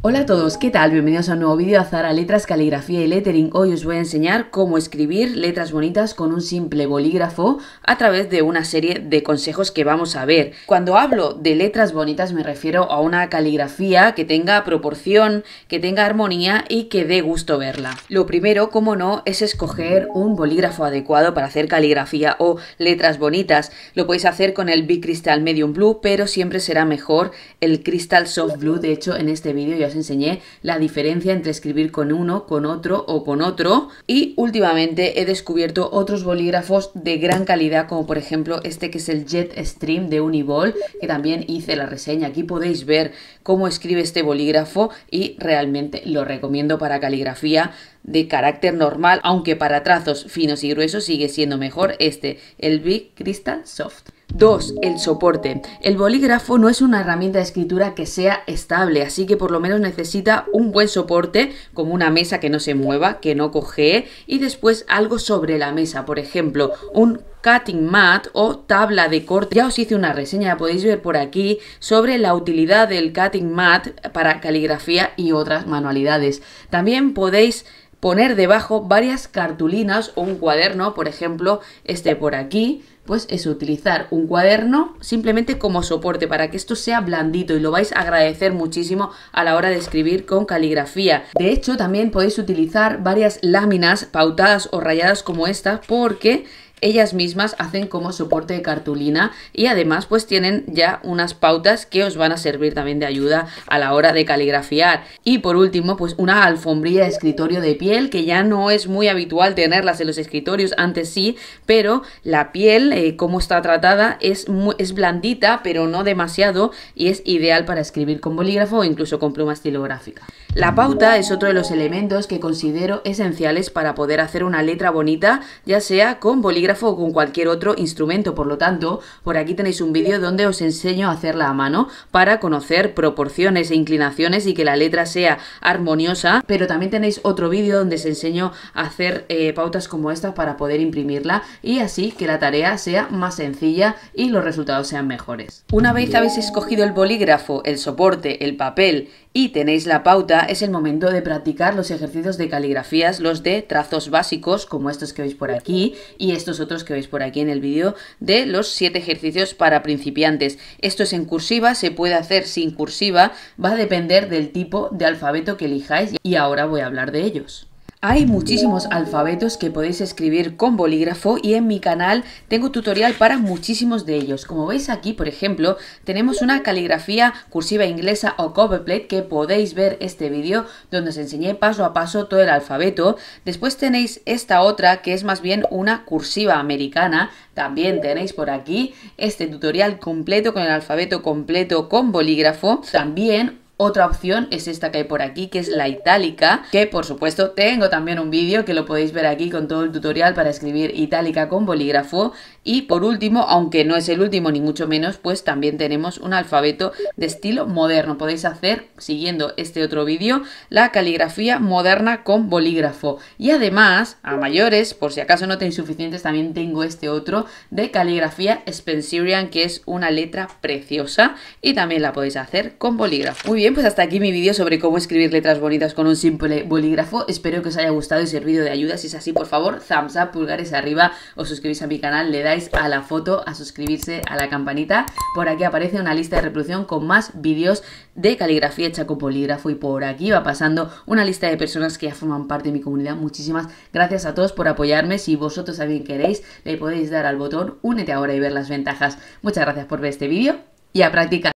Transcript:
Hola a todos, ¿qué tal? Bienvenidos a un nuevo vídeo a Zara Letras, Caligrafía y Lettering. Hoy os voy a enseñar cómo escribir letras bonitas con un simple bolígrafo a través de una serie de consejos que vamos a ver. Cuando hablo de letras bonitas me refiero a una caligrafía que tenga proporción, que tenga armonía y que dé gusto verla. Lo primero, como no, es escoger un bolígrafo adecuado para hacer caligrafía o letras bonitas. Lo podéis hacer con el Big Crystal Medium Blue, pero siempre será mejor el Crystal Soft Blue. De hecho, en este vídeo ya os enseñé la diferencia entre escribir con uno, con otro o con otro. Y últimamente he descubierto otros bolígrafos de gran calidad, como por ejemplo este que es el Jet Stream de Uniball, que también hice la reseña. Aquí podéis ver cómo escribe este bolígrafo y realmente lo recomiendo para caligrafía de carácter normal, aunque para trazos finos y gruesos sigue siendo mejor este, el Big Crystal Soft. 2. El soporte. El bolígrafo no es una herramienta de escritura que sea estable, así que por lo menos necesita un buen soporte, como una mesa que no se mueva, que no coge, y después algo sobre la mesa, por ejemplo, un cutting mat o tabla de corte. Ya os hice una reseña, podéis ver por aquí, sobre la utilidad del cutting mat para caligrafía y otras manualidades. También podéis poner debajo varias cartulinas o un cuaderno, por ejemplo, este por aquí, pues es utilizar un cuaderno simplemente como soporte para que esto sea blandito y lo vais a agradecer muchísimo a la hora de escribir con caligrafía. De hecho, también podéis utilizar varias láminas pautadas o rayadas como esta porque ellas mismas hacen como soporte de cartulina y además pues tienen ya unas pautas que os van a servir también de ayuda a la hora de caligrafiar. Y por último pues una alfombrilla de escritorio de piel que ya no es muy habitual tenerlas en los escritorios, antes sí, pero la piel eh, como está tratada es, es blandita pero no demasiado y es ideal para escribir con bolígrafo o incluso con pluma estilográfica. La pauta es otro de los elementos que considero esenciales para poder hacer una letra bonita, ya sea con bolígrafo o con cualquier otro instrumento. Por lo tanto, por aquí tenéis un vídeo donde os enseño a hacerla a mano para conocer proporciones e inclinaciones y que la letra sea armoniosa. Pero también tenéis otro vídeo donde os enseño a hacer eh, pautas como estas para poder imprimirla y así que la tarea sea más sencilla y los resultados sean mejores. Una vez habéis escogido el bolígrafo, el soporte, el papel y tenéis la pauta, es el momento de practicar los ejercicios de caligrafías, los de trazos básicos, como estos que veis por aquí y estos otros que veis por aquí en el vídeo, de los 7 ejercicios para principiantes. Esto es en cursiva, se puede hacer sin cursiva, va a depender del tipo de alfabeto que elijáis y ahora voy a hablar de ellos. Hay muchísimos alfabetos que podéis escribir con bolígrafo y en mi canal tengo tutorial para muchísimos de ellos. Como veis aquí, por ejemplo, tenemos una caligrafía cursiva inglesa o plate que podéis ver este vídeo donde os enseñé paso a paso todo el alfabeto. Después tenéis esta otra que es más bien una cursiva americana. También tenéis por aquí este tutorial completo con el alfabeto completo con bolígrafo. También otra opción es esta que hay por aquí, que es la itálica, que por supuesto tengo también un vídeo que lo podéis ver aquí con todo el tutorial para escribir itálica con bolígrafo. Y por último, aunque no es el último ni mucho menos, pues también tenemos un alfabeto de estilo moderno. Podéis hacer, siguiendo este otro vídeo, la caligrafía moderna con bolígrafo. Y además, a mayores, por si acaso no tenéis suficientes, también tengo este otro de caligrafía Spencerian, que es una letra preciosa y también la podéis hacer con bolígrafo. Muy bien pues hasta aquí mi vídeo sobre cómo escribir letras bonitas con un simple bolígrafo. Espero que os haya gustado y servido de ayuda. Si es así, por favor, thumbs up, pulgares arriba, os suscribís a mi canal, le dais a la foto, a suscribirse, a la campanita. Por aquí aparece una lista de reproducción con más vídeos de caligrafía hecha con bolígrafo y por aquí va pasando una lista de personas que ya forman parte de mi comunidad. Muchísimas gracias a todos por apoyarme. Si vosotros también queréis, le podéis dar al botón únete ahora y ver las ventajas. Muchas gracias por ver este vídeo y a practicar.